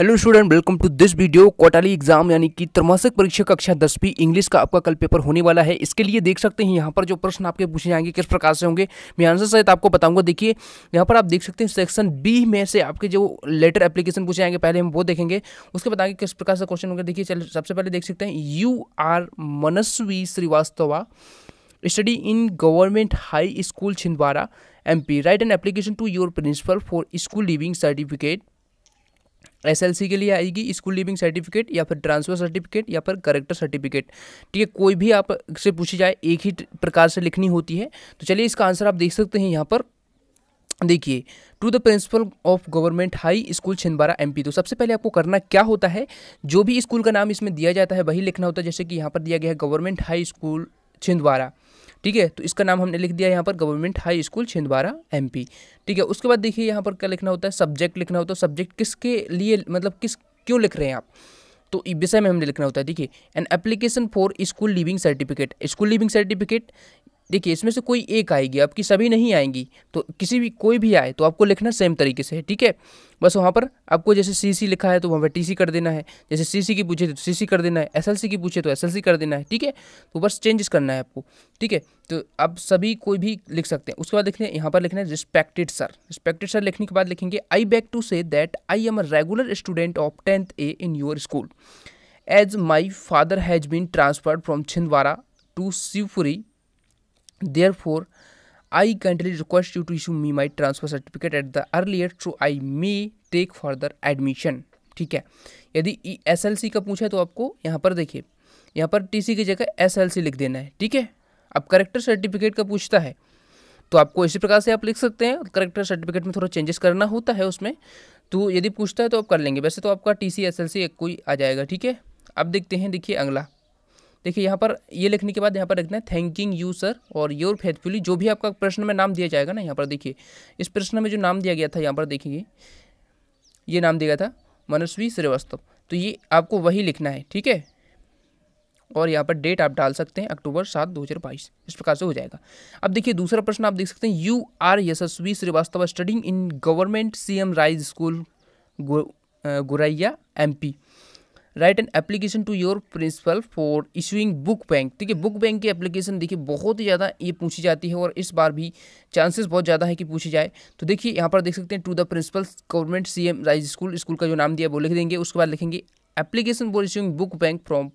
hello student welcome to this video quarterly exam यानी कि त्रमासिक परीक्षा कक्षा दसवीं इंग्लिश का आपका कल पेपर होने वाला है इसके लिए देख सकते हैं यहाँ पर जो प्रश्न आपके पूछे जाएंगे किस प्रकार से होंगे मैं आंसर सहित आपको बताऊंगा देखिए यहाँ पर आप देख सकते हैं सेक्शन बी में से आपके जो लेटर एप्लीकेशन पूछे जाएंगे पहले हम वो देखेंगे उसके बताएंगे किस प्रकार से क्वेश्चन होंगे देखिए चल सबसे पहले देख सकते हैं you are Manasvi Shrivastava study in government high school Chhindwara M write an application to your principal for school leaving certificate SLC के लिए आएगी स्कूल लिविंग सर्टिफिकेट या फिर ट्रांसफर सर्टिफिकेट या फिर करेक्टर सर्टिफिकेट ठीक है कोई भी आप से पूछी जाए एक ही प्रकार से लिखनी होती है तो चलिए इसका आंसर आप देख सकते हैं यहाँ पर देखिए to the principal of government high school Chhindwara MP तो सबसे पहले आपको करना क्या होता है जो भी स्कूल का नाम इसमें दिया जाता है वही लिखना होता है जैसे कि यहाँ पर दिया गया है गवर्नमेंट हाई स्कूल छिंदवारा ठीक है तो इसका नाम हमने लिख दिया यहाँ पर government high school Chhindwara MP ठीक है उसके बाद देखिए यहाँ पर क्या लिखना होता है सब्जेक्ट लिखना होता है सब्जेक्ट किसके लिए मतलब किस क्यों लिख रहे हैं आप तो विषय में हमने लिखना होता है देखिए an application for school leaving certificate school leaving certificate देखिए इसमें से कोई एक आएगी आपकी सभी नहीं आएंगी तो किसी भी कोई भी आए तो आपको लिखना सेम तरीके से है ठीक है बस वहाँ पर आपको जैसे सी सी लिखा है तो वहाँ पर टी सी कर देना है जैसे सी सी की पूछे तो सी सी कर देना है एस एल सी की पूछे तो एस एल सी कर देना है ठीक है तो बस चेंजेस करना है आपको ठीक है तो आप सभी कोई भी लिख सकते हैं उसके बाद लिखना है यहाँ पर लिखना है रिस्पेक्टेड सर रिस्पेक्टेड सर लिखने के बाद लिखेंगे I beg to say that I am a regular student of tenth A in your school as my father has been transferred from Chhindwara to Shivpuri for I kindly request you to issue me my transfer certificate at the earlier so I may take further admission ठीक है यदि S L सी का पूछा तो आपको यहाँ पर देखिए यहाँ पर टी सी की जगह एस एल सी लिख देना है ठीक है अब करेक्टर सर्टिफिकेट का पूछता है तो आपको इसी प्रकार से आप लिख सकते हैं करेक्टर सर्टिफिकेट में थोड़ा चेंजेस करना होता है उसमें तो यदि पूछता है तो आप कर लेंगे वैसे तो आपका T C S L C एक कोई आ जाएगा ठीक है अब देखते हैं देखिए अगला देखिए यहाँ पर ये लिखने के बाद यहाँ पर रखना है थैंकिंग यू सर और योर फेथफुली जो भी आपका प्रश्न में नाम दिया जाएगा ना यहाँ पर देखिए इस प्रश्न में जो नाम दिया गया था यहाँ पर देखिए ये नाम दिया गया था मनस्वी श्रीवास्तव तो ये आपको वही लिखना है ठीक है और यहाँ पर डेट आप डाल सकते हैं अक्टूबर सात दो हज़ार बाईस इस प्रकार से हो जाएगा अब देखिए दूसरा प्रश्न आप देख सकते हैं you are Yashasvi Shrivastav studying in government C M rise school Guraiya MP write an application to your principal for issuing book bank ठीक है बुक बैंक की एप्लीकेशन देखिए बहुत ही ज़्यादा ये पूछी जाती है और इस बार भी चांसेस बहुत ज़्यादा है कि पूछी जाए तो देखिए यहाँ पर देख सकते हैं to the principal government C M rise school school का जो नाम दिया वो लिख देंगे उसके बाद लिखेंगे application for issuing book bank from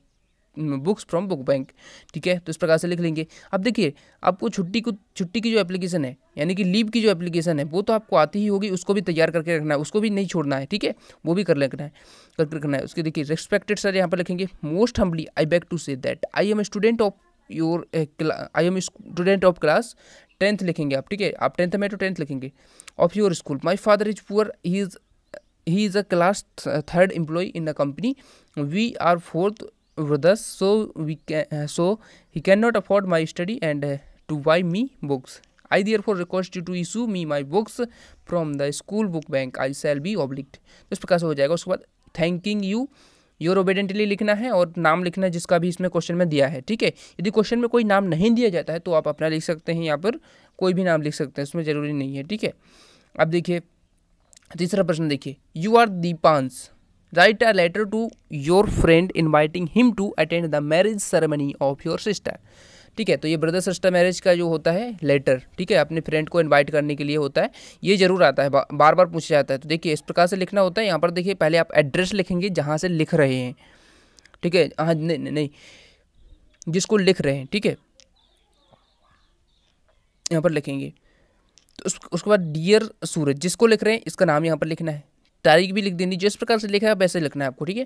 books from book bank ठीक है तो इस प्रकार से लिख लेंगे अब देखिए आपको छुट्टी को छुट्टी की जो एप्लीकेशन है यानी कि लीव की जो एप्लीकेशन है वो तो आपको आती ही होगी उसको भी तैयार करके रखना है उसको भी नहीं छोड़ना है ठीक है वो भी कर लेना है करके रखना है उसके देखिए रेस्पेक्टेड सर यहाँ पर लिखेंगे most humbly I beg to say that I am student of your I am student of class tenth लिखेंगे आप ठीक है आप टेंथ में तो टेंथ लिखेंगे of your school my father is poor he is he is a class third employ in a company we are fourth brothers so we can so he can not afford my study and to to me books I therefore request to issue me my books from the school book bank I shall be obliged तो इस प्रकार से हो जाएगा उसके बाद thanking you your ओबेडेंटली लिखना है और नाम लिखना है जिसका भी इसमें क्वेश्चन में दिया है ठीक है यदि क्वेश्चन में कोई नाम नहीं दिया जाता है तो आप अपना लिख सकते हैं यहाँ पर कोई भी नाम लिख सकते हैं इसमें ज़रूरी नहीं है ठीक है अब देखिए तीसरा प्रश्न देखिए you are Deepansh write a letter to your friend inviting him to attend the marriage ceremony of your sister ठीक है तो ये ब्रदर सिस्टर मैरिज का जो होता है लेटर ठीक है अपने फ्रेंड को इनवाइट करने के लिए होता है ये जरूर आता है बा, बार बार पूछा जाता है तो देखिए इस प्रकार से लिखना होता है यहाँ पर देखिए पहले आप एड्रेस लिखेंगे जहाँ से लिख रहे हैं ठीक है हाँ नहीं नहीं जिसको लिख रहे हैं ठीक है यहाँ पर लिखेंगे तो उस, उसके बाद डियर सूरज जिसको लिख रहे हैं इसका नाम यहाँ पर लिखना है तारीख भी लिख देनी जिस प्रकार से लिखा है वैसे लिखना है आपको ठीक है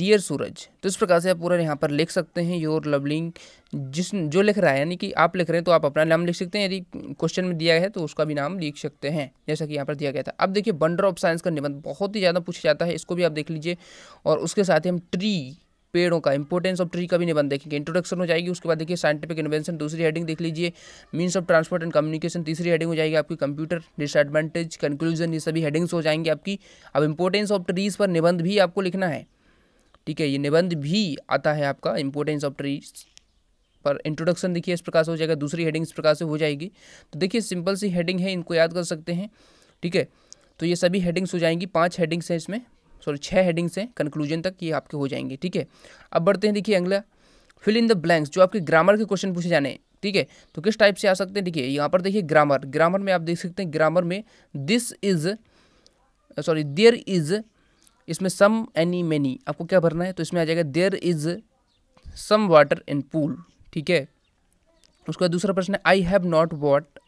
डियर सूरज तो इस प्रकार से आप पूरा यहाँ पर लिख सकते हैं योर लवलिंग जिस जो लिख रहा है यानी कि आप लिख रहे हैं तो आप अपना नाम लिख सकते हैं यदि क्वेश्चन में दिया है तो उसका भी नाम लिख सकते हैं जैसा कि यहाँ पर दिया गया था अब देखिए बंडर ऑफ साइंस का निबंध बहुत ही ज़्यादा पूछा जाता है इसको भी आप देख लीजिए और उसके साथ ही हम ट्री पेड़ों का इंपोर्टेंस ऑफ ट्री का भी निबंध देखेंगे इंट्रोडक्शन हो जाएगी उसके बाद देखिए साइंटिफिक इन्वेंशन दूसरी हेडिंग देख लीजिए means of transport and communication तीसरी हेडिंग हो जाएगी आपकी कंप्यूटर डिसएडवांटेज कंक्लूजन ये सभी हेडिंग्स हो जाएंगे आपकी अब इंपोर्टेंस ऑफ ट्रीज पर निबंध भी आपको लिखना है ठीक है ये निबंध भी आता है आपका इंपोर्टेंस ऑफ ट्रीज पर इंट्रोडक्शन देखिए इस प्रकार से हो जाएगा दूसरी हेडिंग इस प्रकार से हो जाएगी तो देखिए सिंपल सी हेडिंग है इनको याद कर सकते हैं ठीक है तो ये सभी हेडिंग्स हो जाएंगी पांच हेडिंग्स हैं इसमें सॉरी छः हेडिंग्स हैं कंक्लूजन तक ये आपके हो जाएंगे ठीक है अब बढ़ते हैं देखिए अगला फिल इन द ब्लैंक्स जो आपके ग्रामर के क्वेश्चन पूछे जाने ठीक है तो किस टाइप से आ सकते हैं देखिए यहाँ पर देखिए ग्रामर ग्रामर में आप देख सकते हैं ग्रामर में this is sorry there is इसमें सम एनी मैनी आपको क्या भरना है तो इसमें आ जाएगा there is some water in pool ठीक है उसके बाद दूसरा प्रश्न है आई हैव नॉट वॉट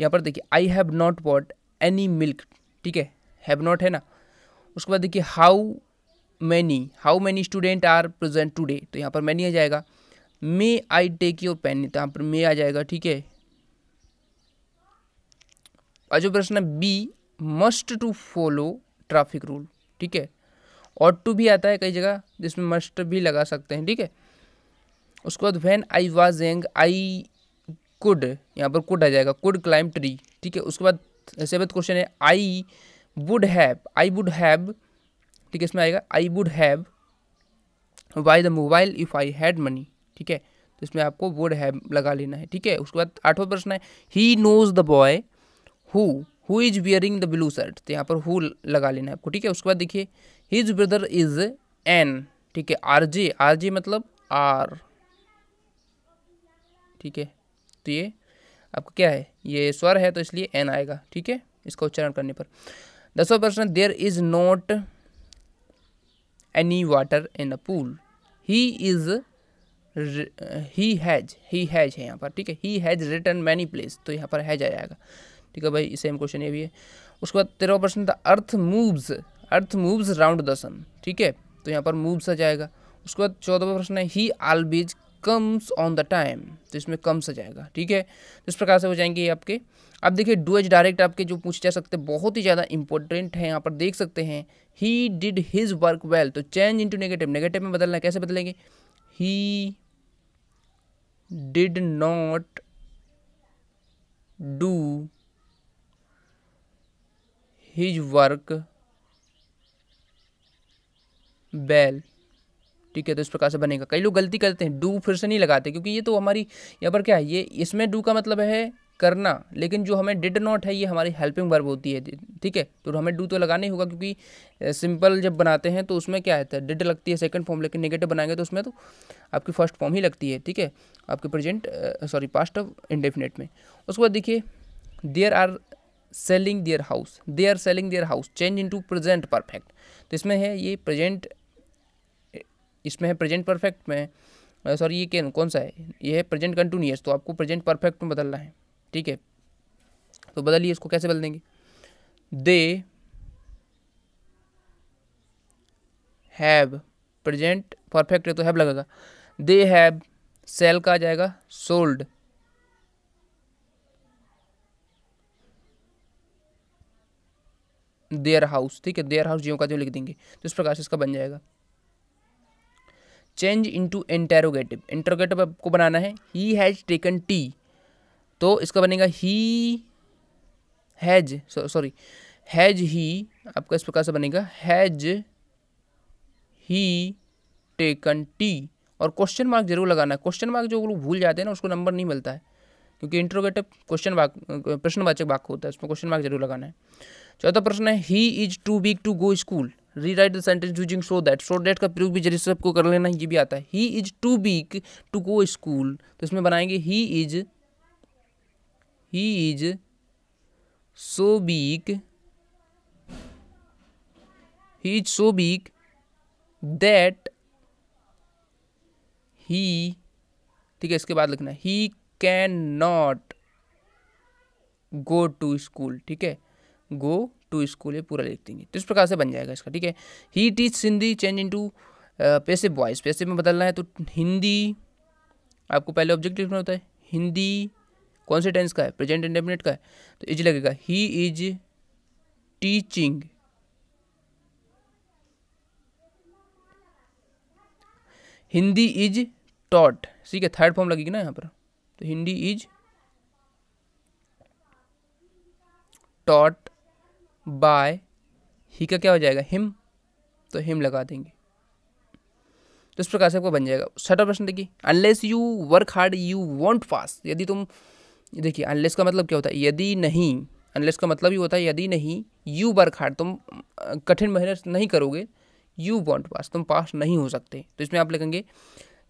यहाँ पर देखिए I have not what any milk ठीक है हैव नॉट है ना उसके बाद देखिए how many how many student are present today तो यहाँ पर मैनी आ जाएगा may I take your pen तो यहाँ पर मे आ जाएगा ठीक है और जो प्रश्न है be must to follow traffic rule ठीक है और टू भी आता है कई जगह जिसमें मस्ट भी लगा सकते हैं ठीक है उसके बाद वैन आई वाज एंग आई कुड यहाँ पर कुड आ जाएगा कुड क्लाइम ट्री ठीक है उसके बाद सेवेंथ क्वेश्चन है I would have I would have ठीक है इसमें आएगा I would have buy the mobile if I had money ठीक है तो इसमें आपको वुड हैव लगा लेना है ठीक है उसके बाद आठवां प्रश्न है he knows the boy who who is wearing the blue shirt तो यहाँ पर हु लगा लेना है आपको ठीक है उसके बाद देखिए हिज ब्रदर इज एन ठीक है आर जे आर जे मतलब आर ठीक है तो ये आपका क्या है ये स्वर है तो इसलिए एन आएगा ठीक है इसका उच्चारण करने पर दसवा प्रश्न there is not any water in a pool he is he has he has है यहाँ पर ठीक है he has return many place तो यहाँ पर हैज आ जाएगा ठीक है भाई सेम क्वेश्चन ये भी है उसके बाद तेरहवा प्रश्न था earth moves earth moves round the sun ठीक है तो यहाँ पर मूव्स आ जाएगा उसके बाद चौदहवा प्रश्न है he always comes on the time तो इसमें कम्स आ जाएगा ठीक है तो इस प्रकार से हो जाएंगे आपके अब देखिए डू एज डायरेक्ट आपके जो पूछे जा सकते हैं बहुत ही ज़्यादा इंपॉर्टेंट है यहाँ पर देख सकते हैं he did his work well तो चेंज इंटू नेगेटिव नेगेटिव में बदलना कैसे बदलेंगे he did not do his work well ठीक है तो इस प्रकार से बनेगा कई लोग गलती करते हैं डू फिर से नहीं लगाते क्योंकि ये तो हमारी यहाँ पर क्या है ये इसमें डू का मतलब है करना लेकिन जो हमें डिड नॉट है ये हमारी हेल्पिंग वर्ब होती है ठीक है तो हमें डू तो लगाना ही होगा क्योंकि सिंपल जब बनाते हैं तो उसमें क्या है डिड तो लगती है सेकंड फॉर्म लेकिन नेगेटिव बनाएंगे तो उसमें तो आपकी फर्स्ट फॉर्म ही लगती है ठीक है आपके present sorry past of indefinite में उसके बाद देखिए there are selling their house they are selling their house change into present perfect तो इसमें है ये प्रेजेंट इसमें है प्रेजेंट परफेक्ट में सॉरी ये कौन सा है ये है प्रेजेंट कंटिन्यूस तो आपको प्रेजेंट परफेक्ट में बदलना है ठीक है तो बदलिए इसको कैसे बदल देंगे दे हैव प्रेजेंट परफेक्ट है तो हैव लगेगा दे हैव सेल का आ जाएगा सोल्ड देयर हाउस ठीक है देयर हाउस जियो का जो लिख देंगे तो इस प्रकार से इसका बन जाएगा चेंज टू इंटेरोगेटिव इंटेरोगेटिव आपको बनाना है ही हैज़ टेकन टी तो इसका बनेगा he has sorry has he आपका इस प्रकार से बनेगा हैज ही टेकन टी और क्वेश्चन मार्क जरूर लगाना है क्वेश्चन मार्क जो लोग भूल जाते हैं ना उसको नंबर नहीं मिलता है क्योंकि इंटरोगेटिव क्वेश्चन वाक प्रश्नवाचक वाक्य होता है उसमें क्वेश्चन मार्क जरूर लगाना है चौथा प्रश्न है he is too big to go school rewrite the sentence using so that so that का प्रयोग भी जरिए से कर लेना ये भी आता है he is too weak to go school तो इसमें बनाएंगे he is he is so weak he is so weak that he ठीक है इसके बाद लिखना he can cannot go to school ठीक है गो टू स्कूल ये पूरा लिख देंगे तो इस प्रकार से बन जाएगा इसका ठीक है he teach Hindi change into passive voice passive में बदलना है तो हिंदी आपको पहले ऑब्जेक्ट लिखना होता है हिंदी कौन से टेंस का है प्रेजेंट इंडेफिनेट का है तो इज लगेगा he is teaching Hindi is taught ठीक है थर्ड फॉर्म लगेगी ना यहाँ पर तो Hindi is taught by he का क्या हो जाएगा हिम तो हिम लगा देंगे तो इस प्रकार से आपको बन जाएगा छठा प्रश्न देखिए unless you work hard you won't fast यदि तुम देखिए अनलेस का मतलब क्या होता है यदि नहीं अनलेस का मतलब ये होता है यदि नहीं यू वर्क हार्ड तुम कठिन मेहनत नहीं करोगे यू वॉन्ट पास तुम पास नहीं हो सकते तो इसमें आप लिखेंगे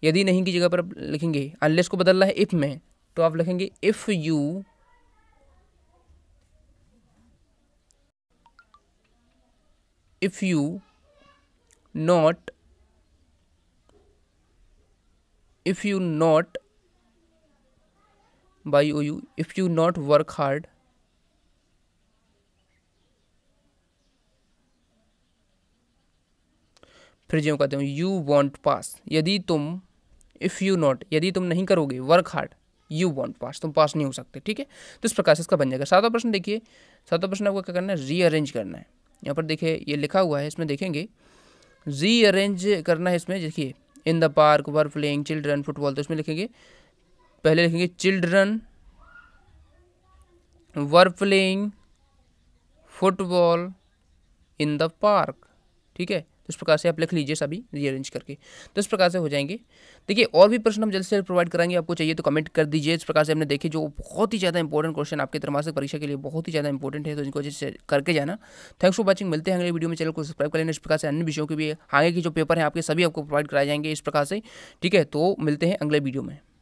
यदि नहीं की जगह पर आप लिखेंगे अनलेस को बदलना है इफ़ में तो आप लिखेंगे if you if you not if you not by you if you not work hard फिर जो कहते हैं यू वॉन्ट पास यदि तुम इफ़ यू नॉट यदि तुम नहीं करोगे work hard you won't pass तुम पास नहीं हो सकते ठीक है तो इस प्रकार से इसका बन जाएगा सातवां प्रश्न देखिए सातवां प्रश्न आपको क्या करना है रीअरेंज करना है यहाँ पर देखिए ये लिखा हुआ है इसमें देखेंगे जी अरेंज करना है इसमें देखिए in the park were playing children football तो इसमें लिखेंगे पहले लिखेंगे children were playing football in the park ठीक है तो इस प्रकार से आप लिख लीजिए सभी रीअरेंज करके तो इस प्रकार से हो जाएंगे देखिए और भी प्रश्न हम जल्द से जल्द प्रोवाइड कराएंगे आपको चाहिए तो कमेंट कर दीजिए इस प्रकार से हमने देखे जो बहुत ही ज़्यादा इंपॉर्टेंट क्वेश्चन आपके त्रमासिक परीक्षा के लिए बहुत ही ज़्यादा इंपॉर्टेंट है तो इनको जैसे करके जाना थैंक्स फॉर वॉचिंग मिलते हैं अगले वीडियो में चैनल को सब्सक्राइब कर लेना इस प्रकार से अन्य विषयों के भी आगे के जो पेपर हैं आपके सभी आपको प्रोवाइड कराए जाएंगे इस प्रकार से ठीक है तो मिलते हैं अगले वीडियो में